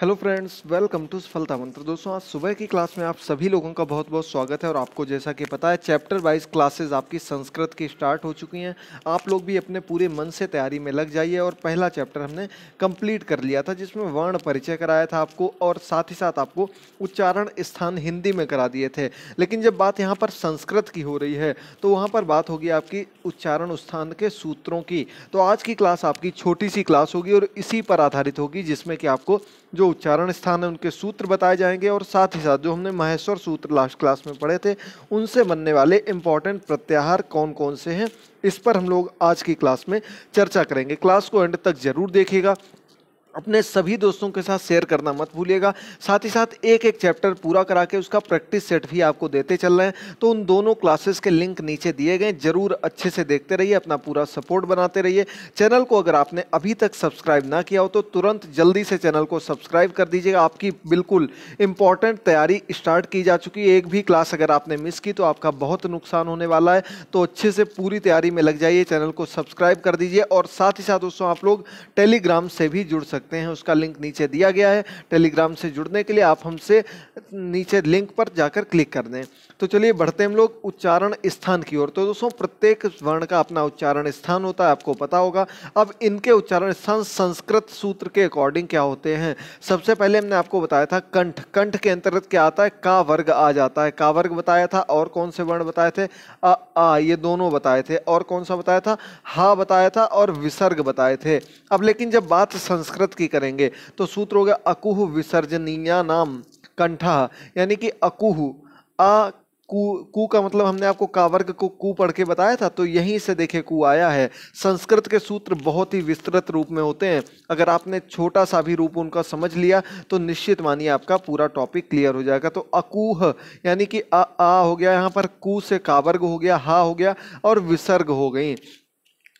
hello friends welcome to सफलता मंत्र दोस्तों आज सुबह की क्लास में आप सभी लोगों का बहुत बहुत स्वागत है और आपको जैसा कि पता है चैप्टर वाइज क्लासेस आपकी संस्कृत की स्टार्ट हो चुकी हैं आप लोग भी अपने पूरे मन से तैयारी में लग जाइए और पहला चैप्टर हमने कंप्लीट कर लिया था जिसमें वर्ण परिचय कराया था आपको और साथ ही साथ आपको उच्चारण स्थान हिंदी में करा दिए थे लेकिन जब बात यहाँ पर संस्कृत की हो रही है तो वहाँ पर बात होगी आपकी उच्चारण स्थान के सूत्रों की तो आज की क्लास आपकी छोटी सी क्लास होगी और इसी पर आधारित होगी जिसमें कि आपको जो उच्चारण स्थान है उनके सूत्र बताए जाएंगे और साथ ही साथ जो हमने महेश्वर सूत्र लास्ट क्लास में पढ़े थे उनसे बनने वाले इंपॉर्टेंट प्रत्याहार कौन कौन से हैं इस पर हम लोग आज की क्लास में चर्चा करेंगे क्लास को एंड तक जरूर देखिएगा अपने सभी दोस्तों के साथ शेयर करना मत भूलिएगा साथ ही साथ एक एक चैप्टर पूरा करा के उसका प्रैक्टिस सेट भी आपको देते चल रहे हैं तो उन दोनों क्लासेस के लिंक नीचे दिए गए जरूर अच्छे से देखते रहिए अपना पूरा सपोर्ट बनाते रहिए चैनल को अगर आपने अभी तक सब्सक्राइब ना किया हो तो तुरंत जल्दी से चैनल को सब्सक्राइब कर दीजिएगा आपकी बिल्कुल इंपॉर्टेंट तैयारी स्टार्ट की जा चुकी है एक भी क्लास अगर आपने मिस की तो आपका बहुत नुकसान होने वाला है तो अच्छे से पूरी तैयारी में लग जाइए चैनल को सब्सक्राइब कर दीजिए और साथ ही साथ दोस्तों आप लोग टेलीग्राम से भी जुड़ सकते सकते हैं उसका लिंक नीचे दिया गया है टेलीग्राम से जुड़ने के लिए आप हमसे नीचे लिंक पर जाकर क्लिक कर दें तो चलिए बढ़ते हम लोग उच्चारण स्थान की ओर तो दोस्तों प्रत्येक वर्ण का अपना उच्चारण स्थान होता है आपको पता होगा अब इनके उच्चारण स्थान संस्कृत सूत्र के अकॉर्डिंग क्या होते हैं सबसे पहले हमने आपको बताया था कंठ कंठ के अंतर्गत क्या आता है का वर्ग आ जाता है का वर्ग बताया था और कौन से वर्ण बताए थे आ, आ ये दोनों बताए थे और कौन सा बताया था हा बताया था और विसर्ग बताए थे अब लेकिन जब बात संस्कृत संस्कृत की करेंगे तो सूत्र हो गया अकुह विसर्जनीया नाम कंठा यानी कि अकुह अ कू कू का मतलब हमने आपको कावर्ग को कू पढ़ के बताया था तो यहीं से देखे कू आया है संस्कृत के सूत्र बहुत ही विस्तृत रूप में होते हैं अगर आपने छोटा सा भी रूप उनका समझ लिया तो निश्चित मानिए आपका पूरा टॉपिक क्लियर हो जाएगा तो अकूह यानी कि आ, आ हो गया यहाँ पर कु से कावर्ग हो गया हा हो गया और विसर्ग हो गई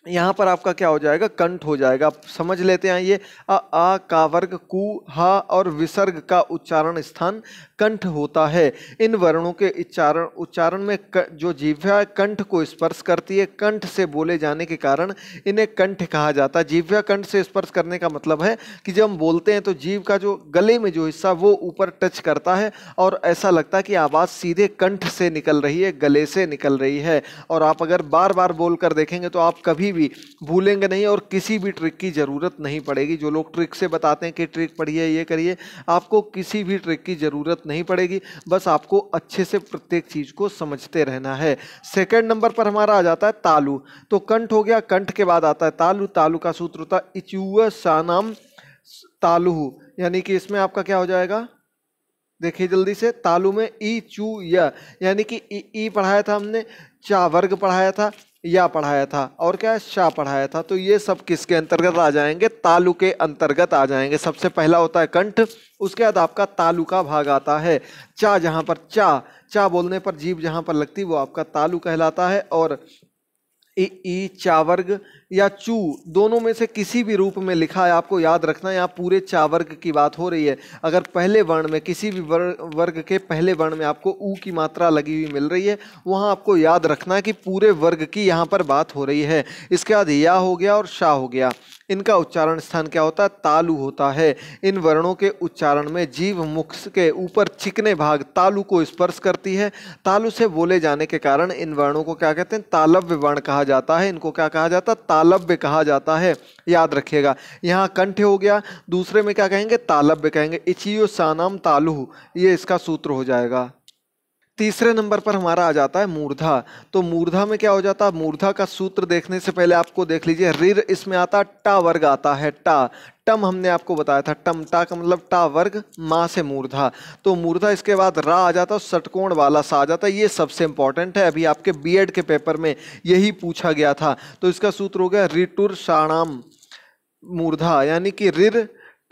यहाँ पर आपका क्या हो जाएगा कंठ हो जाएगा आप समझ लेते हैं ये आ, आ का वर्ग कु हा और विसर्ग का उच्चारण स्थान कंठ होता है इन वर्णों के उच्चारण उच्चारण में क, जो जीव्या कंठ को स्पर्श करती है कंठ से बोले जाने के कारण इन्हें कंठ कहा जाता है जीव्या कंठ से स्पर्श करने का मतलब है कि जब हम बोलते हैं तो जीव का जो गले में जो हिस्सा वो ऊपर टच करता है और ऐसा लगता है कि आवाज़ सीधे कंठ से निकल रही है गले से निकल रही है और आप अगर बार बार बोल कर देखेंगे तो आप कभी भी भूलेंगे नहीं और किसी भी ट्रिक की ज़रूरत नहीं पड़ेगी जो लोग ट्रिक से बताते हैं कि ट्रिक पढ़िए ये करिए आपको किसी भी ट्रिक की ज़रूरत नहीं पड़ेगी बस आपको अच्छे से प्रत्येक चीज़ को समझते रहना है सेकेंड नंबर पर हमारा आ जाता है तालु तो कंठ हो गया कंठ के बाद आता है तालु तालु का सूत्र होता है इचुअ सानाम तालुहु यानी कि इसमें आपका क्या हो जाएगा देखिए जल्दी से तालु में ई चू यानी कि ई पढ़ाया था हमने चा वर्ग पढ़ाया था या पढ़ाया था और क्या है शाह पढ़ाया था तो ये सब किसके अंतर्गत आ जाएंगे तालु के अंतर्गत आ जाएंगे सबसे पहला होता है कंठ उसके बाद आपका का भाग आता है चा जहाँ पर चा चा बोलने पर जीव जहाँ पर लगती वो आपका तालु कहलाता है और ई ई चावर्ग या चू दोनों में से किसी भी रूप में लिखा है आपको याद रखना यहाँ पूरे चा वर्ग की बात हो रही है अगर पहले वर्ण में किसी भी वर्ग के पहले वर्ण में आपको ऊ की मात्रा लगी हुई मिल रही है वहाँ आपको याद रखना है कि पूरे वर्ग की यहाँ पर बात हो रही है इसके बाद या हो गया और शाह हो गया इनका उच्चारण स्थान क्या होता है तालु होता है इन वर्णों के उच्चारण में जीव मुख के ऊपर चिकने भाग तालु को स्पर्श करती है तालु से बोले जाने के कारण इन वर्णों को क्या कहते हैं तालव्य वर्ण कहा जाता है इनको क्या कहा जाता है तालव्य कहा जाता है याद रखिएगा यहाँ कंठ हो गया दूसरे में क्या कहेंगे तालब्य कहेंगे इचियो सानाम तालु ये इसका सूत्र हो जाएगा तीसरे नंबर पर हमारा आ जाता है मूर्धा तो मूर्धा में क्या हो जाता है मूर्धा का सूत्र देखने से पहले आपको देख लीजिए रिर इसमें आता टा वर्ग आता है टा टम हमने आपको बताया था टम टा का मतलब टा वर्ग माँ से मूर्धा तो मूर्धा इसके बाद रा आ जाता है सटकोण वाला सा आ जाता है ये सबसे इंपॉर्टेंट है अभी आपके बी के पेपर में यही पूछा गया था तो इसका सूत्र हो गया रिटुर शाणाम मूर्धा यानी कि रिर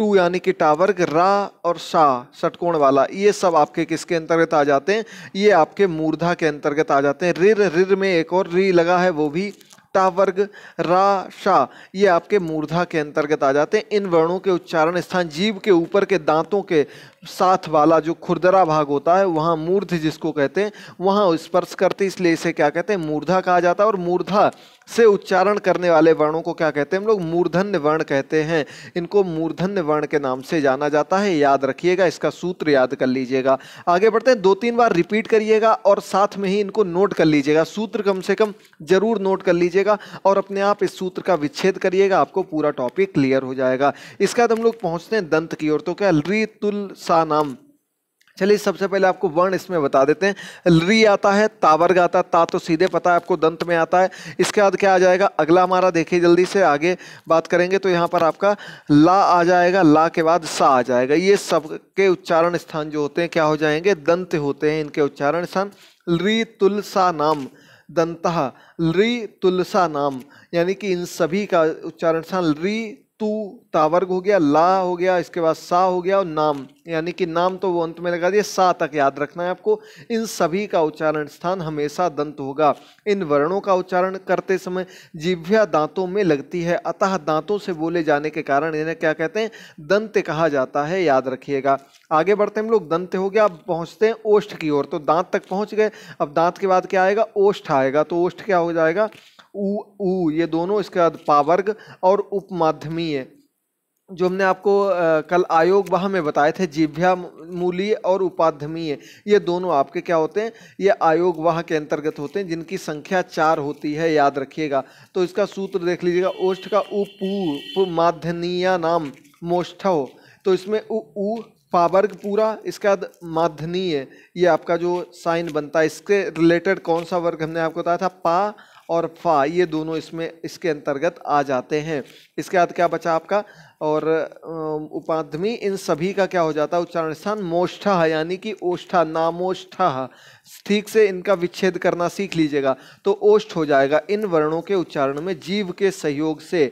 टू यानी कि टावर रा और सा षटकोण वाला ये सब आपके किसके अंतर्गत आ जाते हैं ये आपके मूर्धा के अंतर्गत आ जाते हैं रिर रिर में एक और री लगा है वो भी टावर्ग रा शा ये आपके मूर्धा के अंतर्गत आ जाते हैं इन वर्णों के उच्चारण स्थान जीव के ऊपर के दांतों के साथ वाला जो खुरदरा भाग होता है वहाँ मूर्ध जिसको कहते हैं वहाँ स्पर्श करते इसलिए इसे क्या कहते हैं मूर्धा कहा जाता है और मूर्धा से उच्चारण करने वाले वर्णों को क्या कहते हैं हम लोग मूर्धन्य वर्ण कहते हैं इनको मूर्धन्य वर्ण के नाम से जाना जाता है याद रखिएगा इसका सूत्र याद कर लीजिएगा आगे बढ़ते हैं दो तीन बार रिपीट करिएगा और साथ में ही इनको नोट कर लीजिएगा सूत्र कम से कम जरूर नोट कर लीजिएगा और अपने आप इस सूत्र का विच्छेद करिएगा आपको पूरा टॉपिक क्लियर हो जाएगा इसके बाद हम लोग पहुंचते हैं दंत की ओर तो क्या रीतुल सा नाम चलिए सबसे पहले आपको वर्ण इसमें बता देते हैं री आता है तावर्ग आता है ता तो सीधे पता है आपको दंत में आता है इसके बाद क्या आ जाएगा अगला हमारा देखिए जल्दी से आगे बात करेंगे तो यहाँ पर आपका ला आ जाएगा ला के बाद सा आ जाएगा ये सब के उच्चारण स्थान जो होते हैं क्या हो जाएंगे दंत होते हैं इनके उच्चारण स्थान री तुलसा नाम दंतः री तुलसा नाम यानी कि इन सभी का उच्चारण स्थान री तू तावर्ग हो गया ला हो गया इसके बाद सा हो गया और नाम यानी कि नाम तो वो अंत में लगा दिया सा तक याद रखना है आपको इन सभी का उच्चारण स्थान हमेशा दंत होगा इन वर्णों का उच्चारण करते समय जिभ्या दांतों में लगती है अतः दांतों से बोले जाने के कारण इन्हें क्या कहते हैं दंत कहा जाता है याद रखिएगा आगे बढ़ते हम लोग दंत हो गया अब पहुँचते हैं ओष्ठ की ओर तो दांत तक पहुँच गए अब दांत के बाद क्या आएगा ओष्ठ आएगा तो ओष्ठ क्या हो जाएगा उ ऊ ये दोनों इसके बाद पावर्ग और उपमाध्यमीय जो हमने आपको कल आयोग वहाँ में बताए थे जिभ्या मूलीय और उपाध्यमीय ये दोनों आपके क्या होते हैं ये आयोग वहाँ के अंतर्गत होते हैं जिनकी संख्या चार होती है याद रखिएगा तो इसका सूत्र देख लीजिएगा ओष्ठ का उपू माध्यनीय नाम हो तो इसमें उ, उ पावर्ग पूरा इसका माध्यनीय ये आपका जो साइन बनता है इसके रिलेटेड कौन सा वर्ग हमने आपको बताया था पा और फा ये दोनों इसमें इसके अंतर्गत आ जाते हैं इसके बाद क्या बचा आपका और उपाध्मी इन सभी का क्या हो जाता है उच्चारण स्थान मोष्ठा यानी कि ओष्ठा नामोष्ठा ठीक से इनका विच्छेद करना सीख लीजिएगा तो ओष्ठ हो जाएगा इन वर्णों के उच्चारण में जीव के सहयोग से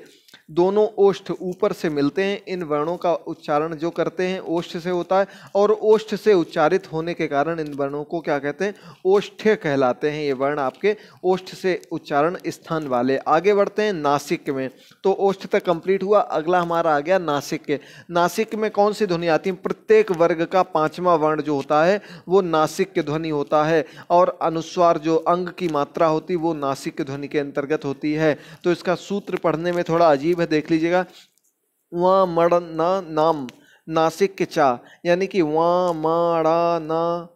दोनों ओष्ठ ऊपर से मिलते हैं इन वर्णों का उच्चारण जो करते हैं ओष्ठ से होता है और ओष्ठ से उच्चारित होने के कारण इन वर्णों को क्या कहते हैं ओष्ठ्य कहलाते हैं ये वर्ण आपके ओष्ठ से उच्चारण स्थान वाले आगे बढ़ते हैं नासिक में तो ओष्ठ तक कंप्लीट हुआ अगला हमारा आ गया नासिक के नासिक में कौन सी ध्वनि आती है प्रत्येक वर्ग का पांचवा वर्ण जो होता है वो नासिक के ध्वनि होता है और अनुस्वार जो अंग की मात्रा होती वो नासिक ध्वनि के अंतर्गत होती है तो इसका सूत्र पढ़ने में थोड़ा अजीब करीब है देख लीजिएगा मड़ ना नाम नासिक के चा यानी कि वहाँ माड़ा ना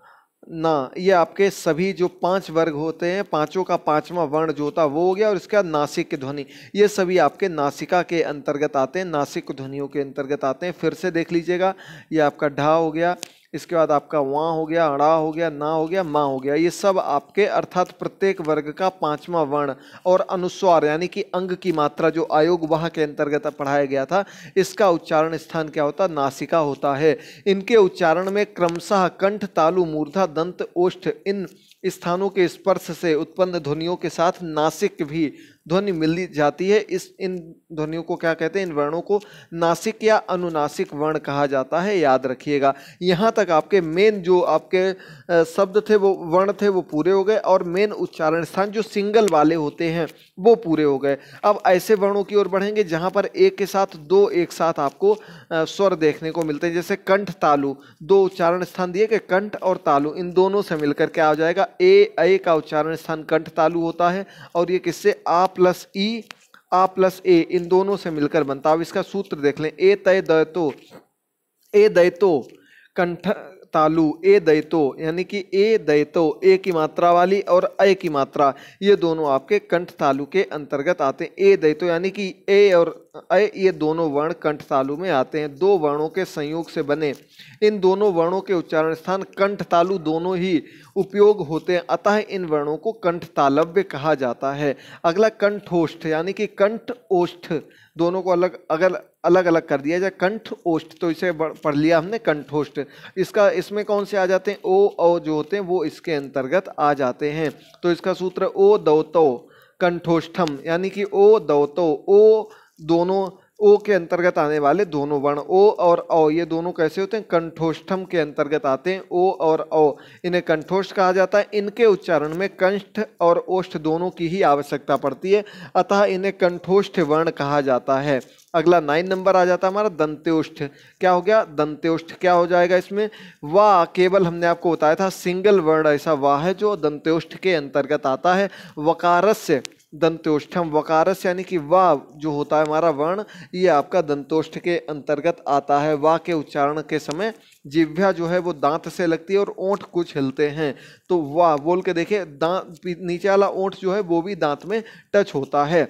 ना ये आपके सभी जो पांच वर्ग होते हैं पांचों का पांचवा वर्ण जो होता वो हो गया और बाद नासिक की ध्वनि ये सभी आपके नासिका के अंतर्गत आते हैं नासिक ध्वनियों के अंतर्गत आते हैं फिर से देख लीजिएगा ये आपका ढा हो गया इसके बाद आपका वाँ हो गया अड़ा हो गया ना हो गया माँ हो गया ये सब आपके अर्थात प्रत्येक वर्ग का पांचवा वर्ण और अनुस्वार यानी कि अंग की मात्रा जो आयोग वहाँ के अंतर्गत पढ़ाया गया था इसका उच्चारण स्थान क्या होता नासिका होता है इनके उच्चारण में क्रमशः कंठ तालु मूर्धा दंत ओष्ठ इन स्थानों के स्पर्श से उत्पन्न ध्वनियों के साथ नासिक भी ध्वनि मिल जाती है इस इन ध्वनियों को क्या कहते हैं इन वर्णों को नासिक या अनुनासिक वर्ण कहा जाता है याद रखिएगा यहाँ तक आपके मेन जो आपके शब्द थे वो वर्ण थे वो पूरे हो गए और मेन उच्चारण स्थान जो सिंगल वाले होते हैं वो पूरे हो गए अब ऐसे वर्णों की ओर बढ़ेंगे जहाँ पर एक के साथ दो एक साथ आपको स्वर देखने को मिलते हैं जैसे कंठ तालु दो उच्चारण स्थान दिए गए कंठ और तालु इन दोनों से मिलकर क्या हो जाएगा ए ए का उच्चारण स्थान कंठ तालु होता है और ये किससे आ प्लस ई आ प्लस ए इन दोनों से मिलकर बनता है अब इसका सूत्र देख लें ए तय दयतो ए दयतो कंठ तालु ए दैतो यानी कि ए दैतो ए की मात्रा वाली और अ की मात्रा ये दोनों आपके कंठ तालु के अंतर्गत आते हैं ए दैतो यानी कि ए और अ ये दोनों वर्ण कंठ तालु में आते हैं दो वर्णों के संयोग से बने इन दोनों वर्णों के उच्चारण स्थान कंठ तालु दोनों ही उपयोग होते हैं अतः इन वर्णों को कंठ तालव्य कहा जाता है अगला कंठोष्ठ यानी कि कंठ ओष्ठ दोनों को अलग अगर अलग अलग कर दिया जाए कंठ ओष्ठ तो इसे पढ़ लिया हमने कंठोष्ठ इसका इसमें कौन से आ जाते हैं ओ औ जो होते हैं वो इसके अंतर्गत आ जाते हैं तो इसका सूत्र ओ दौतो कंठोष्ठम यानी कि ओ दौतो ओ दोनों ओ के अंतर्गत आने वाले दोनों वर्ण ओ और औ ये दोनों कैसे होते हैं कंठोष्ठम के अंतर्गत आते हैं ओ और औ इन्हें कंठोष्ठ कहा जाता है इनके उच्चारण में कंष्ठ और ओष्ठ दोनों की ही आवश्यकता पड़ती है अतः इन्हें कंठोष्ठ वर्ण कहा जाता है अगला नाइन नंबर आ जाता है हमारा दंत्योष्ठ क्या हो गया दंत्योष्ठ क्या हो जाएगा इसमें वाह केवल हमने आपको बताया था सिंगल वर्ड ऐसा वाह है जो दंत्योष्ठ के अंतर्गत आता है वकारस्य दंतोष्ठम वकारस यानी कि वाह जो होता है हमारा वर्ण ये आपका दंतोष्ठ के अंतर्गत आता है वाह के उच्चारण के समय जिव्या जो है वो दांत से लगती है और ओंठ कुछ हिलते हैं तो वाह बोल के देखिए दांत नीचे वाला ओंठ जो है वो भी दांत में टच होता है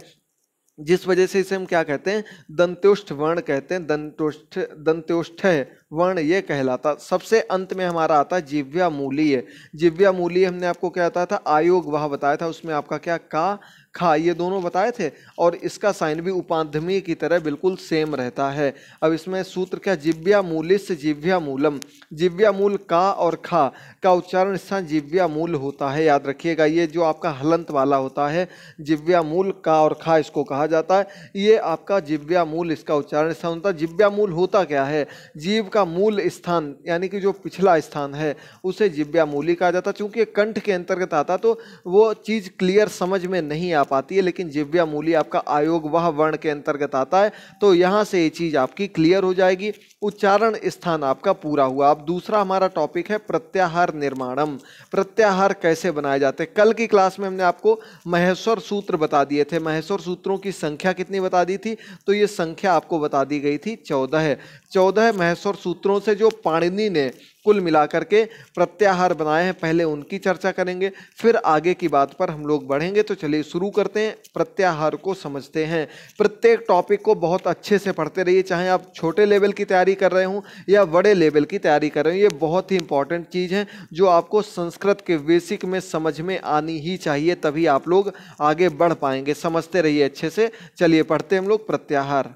जिस वजह से इसे हम क्या कहते हैं दंत्योष्ठ वर्ण कहते हैं दंतोष्ठ दंत्योष्ठ वर्ण ये कहलाता सबसे अंत में हमारा आता है जिव्या है जिव्या मूली हमने आपको क्या बताया था आयोग वह बताया था उसमें आपका क्या का खा ये दोनों बताए थे और इसका साइन भी उपाध्यमी की तरह बिल्कुल सेम रहता है अब इसमें सूत्र क्या जिव्या मूलिस जिव्या मूलम जिव्या मूल का और खा का उच्चारण स्थान जिव्या मूल होता है याद रखिएगा ये जो आपका हलंत वाला होता है जिव्या मूल का और खा इसको कहा जाता है ये आपका जिव्या मूल इसका उच्चारण स्थान होता है जिव्या मूल होता क्या है जीव का मूल स्थान यानी कि जो पिछला स्थान है उसे जिव्या मूली कहा जाता है चूँकि कंठ के अंतर्गत आता तो वो चीज़ क्लियर समझ में नहीं आ आ पाती है लेकिन जिव्या मूली आपका आयोग वह वर्ण के अंतर्गत आता है तो यहाँ से ये चीज़ आपकी क्लियर हो जाएगी उच्चारण स्थान आपका पूरा हुआ अब दूसरा हमारा टॉपिक है प्रत्याहार निर्माणम प्रत्याहार कैसे बनाए जाते हैं कल की क्लास में हमने आपको महेश्वर सूत्र बता दिए थे महेश्वर सूत्रों की संख्या कितनी बता दी थी तो ये संख्या आपको बता दी गई थी चौदह चौदह महेश्वर सूत्रों से जो पाणिनि ने कुल मिलाकर के प्रत्याहार बनाए हैं पहले उनकी चर्चा करेंगे फिर आगे की बात पर हम लोग बढ़ेंगे तो चलिए शुरू करते हैं प्रत्याहार को समझते हैं प्रत्येक टॉपिक को बहुत अच्छे से पढ़ते रहिए चाहे आप छोटे लेवल की तैयारी कर रहे हों या बड़े लेवल की तैयारी कर रहे हों ये बहुत ही इंपॉर्टेंट चीज़ है जो आपको संस्कृत के बेसिक में समझ में आनी ही चाहिए तभी आप लोग आगे बढ़ पाएंगे समझते रहिए अच्छे से चलिए पढ़ते हम लोग प्रत्याहार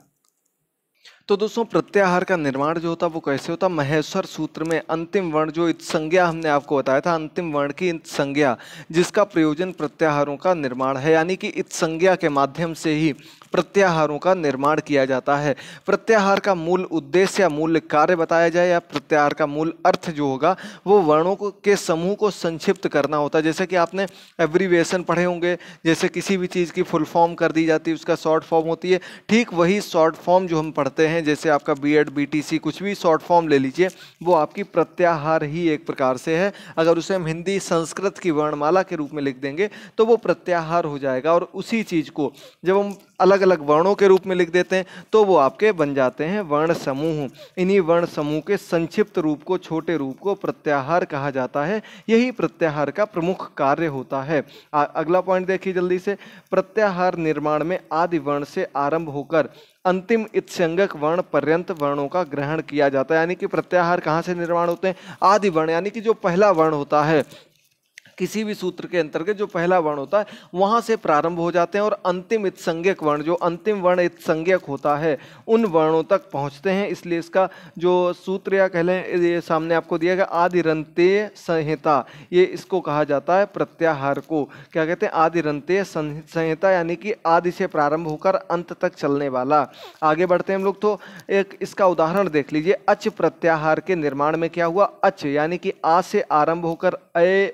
तो दोस्तों प्रत्याहार का निर्माण जो होता है वो कैसे होता महेश्वर सूत्र में अंतिम वर्ण जो इत संज्ञा हमने आपको बताया था अंतिम वर्ण की इत संज्ञा जिसका प्रयोजन प्रत्याहारों का निर्माण है यानी कि इत संज्ञा के माध्यम से ही प्रत्याहारों का निर्माण किया जाता है प्रत्याहार का मूल उद्देश्य या मूल कार्य बताया जाए या प्रत्याहार का मूल अर्थ जो होगा वो वर्णों के समूह को संक्षिप्त करना होता है जैसे कि आपने एब्रीवेशन पढ़े होंगे जैसे किसी भी चीज़ की फुल फॉर्म कर दी जाती है उसका शॉर्ट फॉर्म होती है ठीक वही शॉर्ट फॉर्म जो हम पढ़ते हैं जैसे आपका बी एड कुछ भी शॉर्ट फॉर्म ले लीजिए वो आपकी प्रत्याहार ही एक प्रकार से है अगर उसे हम हिंदी संस्कृत की वर्णमाला के रूप में लिख देंगे तो वो प्रत्याहार हो जाएगा और उसी चीज़ को जब हम अलग अलग वर्णों के रूप में लिख देते हैं तो वो आपके बन जाते हैं वर्ण समूह इन्हीं वर्ण समूह के संक्षिप्त रूप को छोटे रूप को प्रत्याहार कहा जाता है यही प्रत्याहार का प्रमुख कार्य होता है आ, अगला पॉइंट देखिए जल्दी से प्रत्याहार निर्माण में आदि वर्ण से आरंभ होकर अंतिम इत्संगक वर्ण पर्यंत वर्णों का ग्रहण किया जाता है यानी कि प्रत्याहार कहाँ से निर्माण होते हैं आदि वर्ण यानी कि जो पहला वर्ण होता है किसी भी सूत्र के अंतर्गत जो पहला वर्ण होता है वहाँ से प्रारंभ हो जाते हैं और अंतिम इत्संज्ञक वर्ण जो अंतिम वर्ण इत्संज्ञक होता है उन वर्णों तक पहुँचते हैं इसलिए इसका जो सूत्र या कह लें ये सामने आपको दिया गया आदिरंतेय संहिता ये इसको कहा जाता है प्रत्याहार को क्या कहते हैं आदिरंते संहिता यानी कि आदि से प्रारंभ होकर अंत तक चलने वाला आगे बढ़ते हैं हम लोग तो एक इसका उदाहरण देख लीजिए अच प्रत्याहार के निर्माण में क्या हुआ अच यानी कि आ से आरंभ होकर अय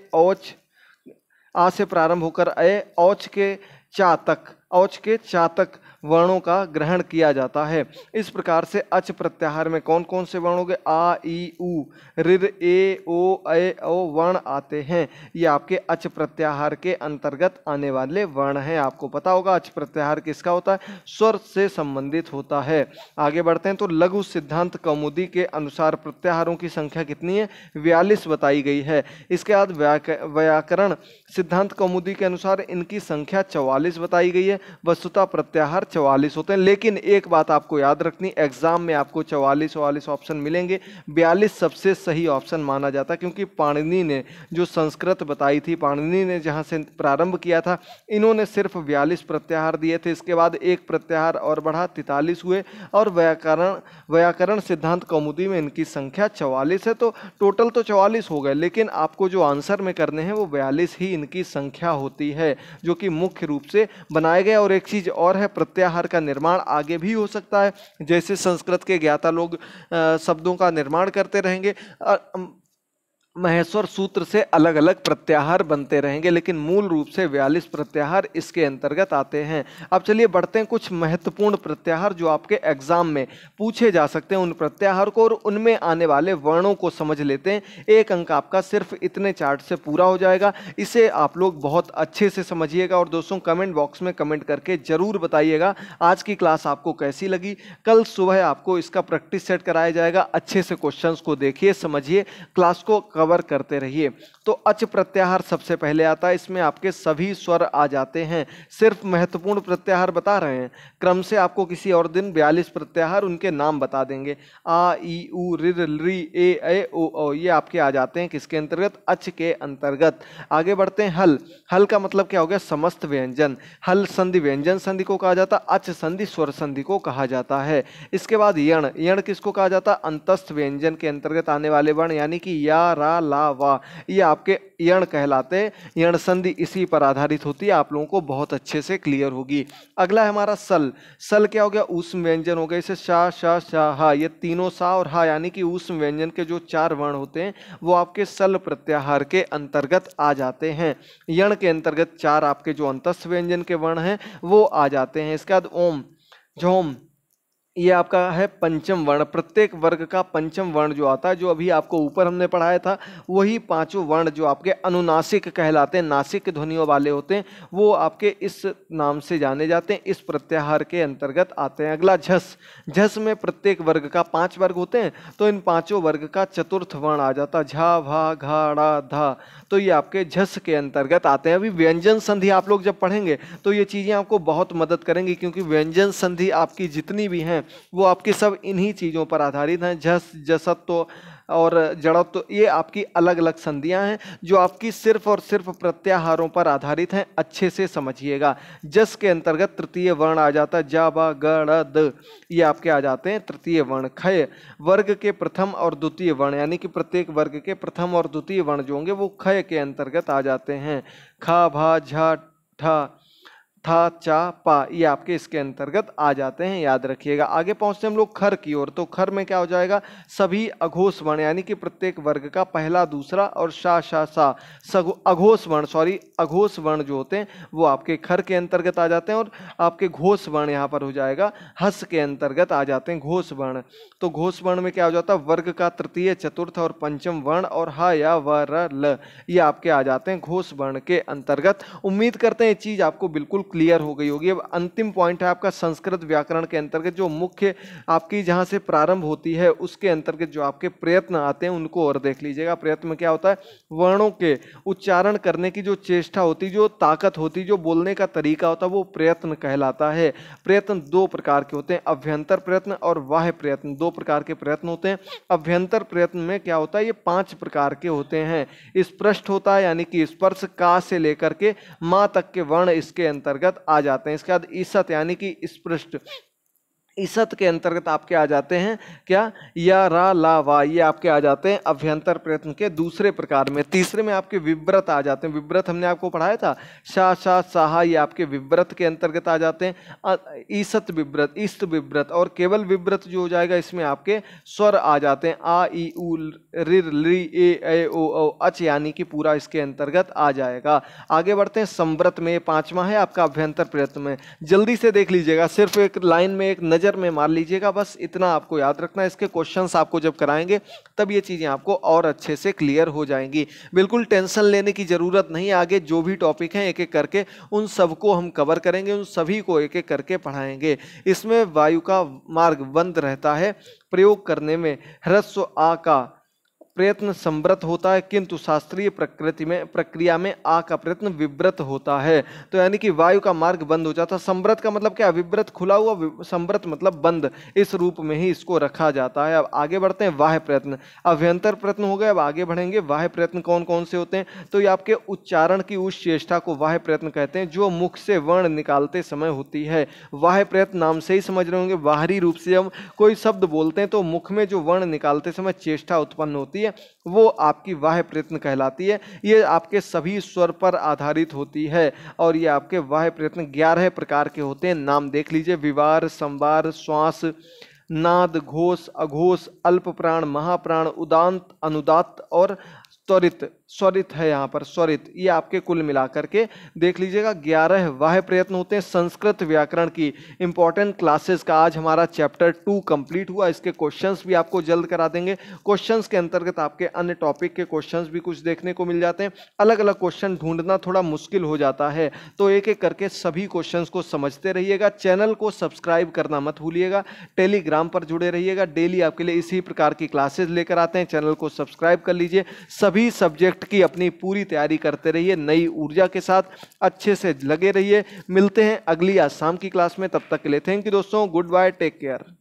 आ से प्रारंभ होकर अय औच के चा तक औच के चा तक वर्णों का ग्रहण किया जाता है इस प्रकार से अच प्रत्याहार में कौन कौन से वर्ण हो गए आ ई उ रिर ए ओ ए ओ वर्ण आते हैं ये आपके अच प्रत्याहार के अंतर्गत आने वाले वर्ण हैं आपको पता होगा अच प्रत्याहार किसका होता है स्वर से संबंधित होता है आगे बढ़ते हैं तो लघु सिद्धांत कौमुदी के अनुसार प्रत्याहारों की संख्या कितनी है बयालीस बताई गई है इसके बाद व्याकरण सिद्धांत कौमुदी के अनुसार इनकी संख्या चौवालीस बताई गई है वस्तुता प्रत्याहार चवालीस होते हैं लेकिन एक बात आपको याद रखनी एग्जाम में आपको चवालीस वालीस ऑप्शन मिलेंगे बयालीस सबसे सही ऑप्शन माना जाता है क्योंकि पाणिनि ने जो संस्कृत बताई थी पाणिनि ने जहाँ से प्रारंभ किया था इन्होंने सिर्फ बयालीस प्रत्याहार दिए थे इसके बाद एक प्रत्याहार और बढ़ा तैतालीस हुए और व्याकरण व्याकरण सिद्धांत कौमुदी में इनकी संख्या चवालीस है तो टोटल तो चवालीस हो गए लेकिन आपको जो आंसर में करने हैं वो बयालीस ही इनकी संख्या होती है जो कि मुख्य रूप से बनाए गए और एक चीज़ और है प्रत्यय प्रत्याहार का निर्माण आगे भी हो सकता है जैसे संस्कृत के ज्ञाता लोग शब्दों का निर्माण करते रहेंगे महेश्वर सूत्र से अलग अलग प्रत्याहार बनते रहेंगे लेकिन मूल रूप से बयालीस प्रत्याहार इसके अंतर्गत आते हैं अब चलिए बढ़ते हैं कुछ महत्वपूर्ण प्रत्याहार जो आपके एग्जाम में पूछे जा सकते हैं उन प्रत्याहार को और उनमें आने वाले वर्णों को समझ लेते हैं एक अंक आपका सिर्फ इतने चार्ट से पूरा हो जाएगा इसे आप लोग बहुत अच्छे से समझिएगा और दोस्तों कमेंट बॉक्स में कमेंट करके ज़रूर बताइएगा आज की क्लास आपको कैसी लगी कल सुबह आपको इसका प्रैक्टिस सेट कराया जाएगा अच्छे से क्वेश्चन को देखिए समझिए क्लास को कवर करते रहिए तो अच प्रत्याहार सबसे पहले आता है इसमें आपके सभी स्वर आ जाते हैं सिर्फ महत्वपूर्ण प्रत्याहार बता रहे हैं क्रम से आपको किसी और दिन बयालीस प्रत्याहार उनके नाम बता देंगे आ ई उ रिर री ए ए ओ ओ ये आपके आ जाते हैं किसके अंतर्गत अच के अंतर्गत आगे बढ़ते हैं हल हल का मतलब क्या हो गया समस्त व्यंजन हल संधि व्यंजन संधि को कहा जाता अच संधि स्वर संधि को कहा जाता है इसके बाद यण यण किसको कहा जाता अंतस्थ व्यंजन के अंतर्गत आने वाले वर्ण यानी कि या रा ला वा या आपके यण कहलाते यण संधि इसी पर आधारित होती है आप लोगों को बहुत अच्छे से क्लियर होगी अगला है हमारा सल सल क्या हो गया ऊष्म व्यंजन हो गया इसे शाह शाह शाह हा ये तीनों सा और हा यानी कि ऊष्म व्यंजन के जो चार वर्ण होते हैं वो आपके सल प्रत्याहार के अंतर्गत आ जाते हैं यण के अंतर्गत चार आपके जो अंतस्थ व्यंजन के वर्ण हैं वो आ जाते हैं इसके बाद ओम झोम ये आपका है पंचम वर्ण प्रत्येक वर्ग का पंचम वर्ण जो आता है जो अभी आपको ऊपर हमने पढ़ाया था वही पांचों वर्ण जो आपके अनुनासिक कहलाते हैं नासिक ध्वनियों वाले होते हैं वो आपके इस नाम से जाने जाते हैं इस प्रत्याहार के अंतर्गत आते हैं अगला झस झस में प्रत्येक वर्ग का पाँच वर्ग होते हैं तो इन पाँचों वर्ग का चतुर्थ वर्ण आ जाता झा भा घा ड़ा धा तो ये आपके झस के अंतर्गत आते हैं अभी व्यंजन संधि आप लोग जब पढ़ेंगे तो ये चीज़ें आपको बहुत मदद करेंगी क्योंकि व्यंजन संधि आपकी जितनी भी हैं वो आपकी सब इन्हीं चीज़ों पर आधारित हैं जस जसत्व और तो ये आपकी अलग अलग संधियां हैं जो आपकी सिर्फ और सिर्फ प्रत्याहारों पर आधारित हैं अच्छे से समझिएगा जस के अंतर्गत तृतीय वर्ण आ जाता है जा बा गड़ ये आपके आ जाते हैं तृतीय वर्ण खय वर्ग के प्रथम और द्वितीय वर्ण यानी कि प्रत्येक वर्ग के प्रथम और द्वितीय वर्ण जो होंगे वो खय के अंतर्गत आ जाते हैं खा भा झा ठा था चा पा ये आपके इसके अंतर्गत आ जाते हैं याद रखिएगा आगे पहुंचते हम लोग खर की ओर तो खर में क्या हो जाएगा सभी अघोष वर्ण यानी कि प्रत्येक वर्ग का पहला दूसरा और शा शा सा अघोष वर्ण सॉरी अघोष वर्ण जो होते हैं वो आपके खर के अंतर्गत आ जाते हैं और आपके घोष वर्ण यहाँ पर हो जाएगा हस के अंतर्गत आ जाते हैं घोष वर्ण तो घोष वर्ण में क्या हो जाता है वर्ग का तृतीय चतुर्थ और पंचम वर्ण और ह या व र ल ये आपके आ जाते हैं घोष वर्ण के अंतर्गत उम्मीद करते हैं ये चीज़ आपको बिल्कुल क्लियर हो गई होगी अब अंतिम पॉइंट है आपका संस्कृत व्याकरण के अंतर्गत जो मुख्य आपकी जहाँ से प्रारंभ होती है उसके अंतर्गत जो आपके प्रयत्न आते हैं उनको और देख लीजिएगा प्रयत्न में क्या होता है वर्णों के उच्चारण करने की जो चेष्टा होती जो ताकत होती जो बोलने का तरीका होता है वो प्रयत्न कहलाता है प्रयत्न दो प्रकार के होते हैं अभ्यंतर प्रयत्न और वाह प्रयत्न दो प्रकार के प्रयत्न होते हैं अभ्यंतर प्रयत्न में क्या होता है ये पांच प्रकार के होते हैं स्पृष्ट होता है यानी कि स्पर्श का से लेकर के माँ तक के वर्ण इसके अंतर्गत अंतर्गत आ जाते हैं इसके बाद ईसत तो यानी कि स्पृष्ट इसत के अंतर्गत आपके आ जाते हैं क्या या रा ला वा ये आपके आ जाते हैं अभ्यंतर प्रयत्न के दूसरे प्रकार में तीसरे में आपके विव्रत आ जाते हैं विव्रत हमने आपको पढ़ाया था शाह शाह साहा ये आपके विव्रत के अंतर्गत आ जाते हैं ईसत विव्रत ईस्त विव्रत और केवल विव्रत जो हो जाएगा इसमें आपके स्वर आ जाते हैं आ ई ऊ रिर ली ए ए ओ ओ अच यानी कि पूरा इसके अंतर्गत आ जाएगा आगे बढ़ते हैं संव्रत में पांचवा है आपका अभ्यंतर प्रयत्न में जल्दी से देख लीजिएगा सिर्फ एक लाइन में एक नज़र लेक्चर में मार लीजिएगा बस इतना आपको याद रखना इसके क्वेश्चन आपको जब कराएंगे तब ये चीज़ें आपको और अच्छे से क्लियर हो जाएंगी बिल्कुल टेंशन लेने की ज़रूरत नहीं आगे जो भी टॉपिक हैं एक एक करके उन सबको हम कवर करेंगे उन सभी को एक एक करके पढ़ाएंगे इसमें वायु का मार्ग बंद रहता है प्रयोग करने में ह्रस्व आ का प्रयत्न संवृत होता है किंतु शास्त्रीय प्रकृति में प्रक्रिया में आ का प्रयत्न विव्रत होता है तो यानी कि वायु का मार्ग बंद हो जाता है संवृत का मतलब क्या विव्रत खुला हुआ संवृत मतलब बंद इस रूप में ही इसको रखा जाता है अब आगे बढ़ते हैं वाह प्रयत्न अभ्यंतर प्रयत्न हो गए अब आगे बढ़ेंगे वाह प्रयत्न कौन कौन से होते हैं तो ये आपके उच्चारण की उस चेष्टा को वाह प्रयत्न कहते हैं जो मुख से वर्ण निकालते समय होती है वाह प्रयत्न नाम से ही समझ रहे होंगे बाहरी रूप से हम कोई शब्द बोलते हैं तो मुख में जो वर्ण निकालते समय चेष्टा उत्पन्न होती होती है वो आपकी वाह प्रयत्न कहलाती है ये आपके सभी स्वर पर आधारित होती है और ये आपके वाह प्रयत्न ग्यारह प्रकार के होते हैं नाम देख लीजिए विवार संवार श्वास नाद घोष अघोष अल्प प्राण महाप्राण उदांत अनुदात और त्वरित स्वरित है यहाँ पर स्वरित ये आपके कुल मिलाकर के देख लीजिएगा ग्यारह वह प्रयत्न होते हैं संस्कृत व्याकरण की इंपॉर्टेंट क्लासेस का आज हमारा चैप्टर टू कंप्लीट हुआ इसके क्वेश्चंस भी आपको जल्द करा देंगे क्वेश्चंस के अंतर्गत आपके अन्य टॉपिक के क्वेश्चंस भी कुछ देखने को मिल जाते हैं अलग अलग क्वेश्चन ढूंढना थोड़ा मुश्किल हो जाता है तो एक एक करके सभी क्वेश्चन को समझते रहिएगा चैनल को सब्सक्राइब करना मत भूलिएगा टेलीग्राम पर जुड़े रहिएगा डेली आपके लिए इसी प्रकार की क्लासेज लेकर आते हैं चैनल को सब्सक्राइब कर लीजिए सभी सब्जेक्ट प्रोजेक्ट की अपनी पूरी तैयारी करते रहिए नई ऊर्जा के साथ अच्छे से लगे रहिए मिलते हैं अगली आज शाम की क्लास में तब तक के लिए थैंक यू दोस्तों गुड बाय टेक केयर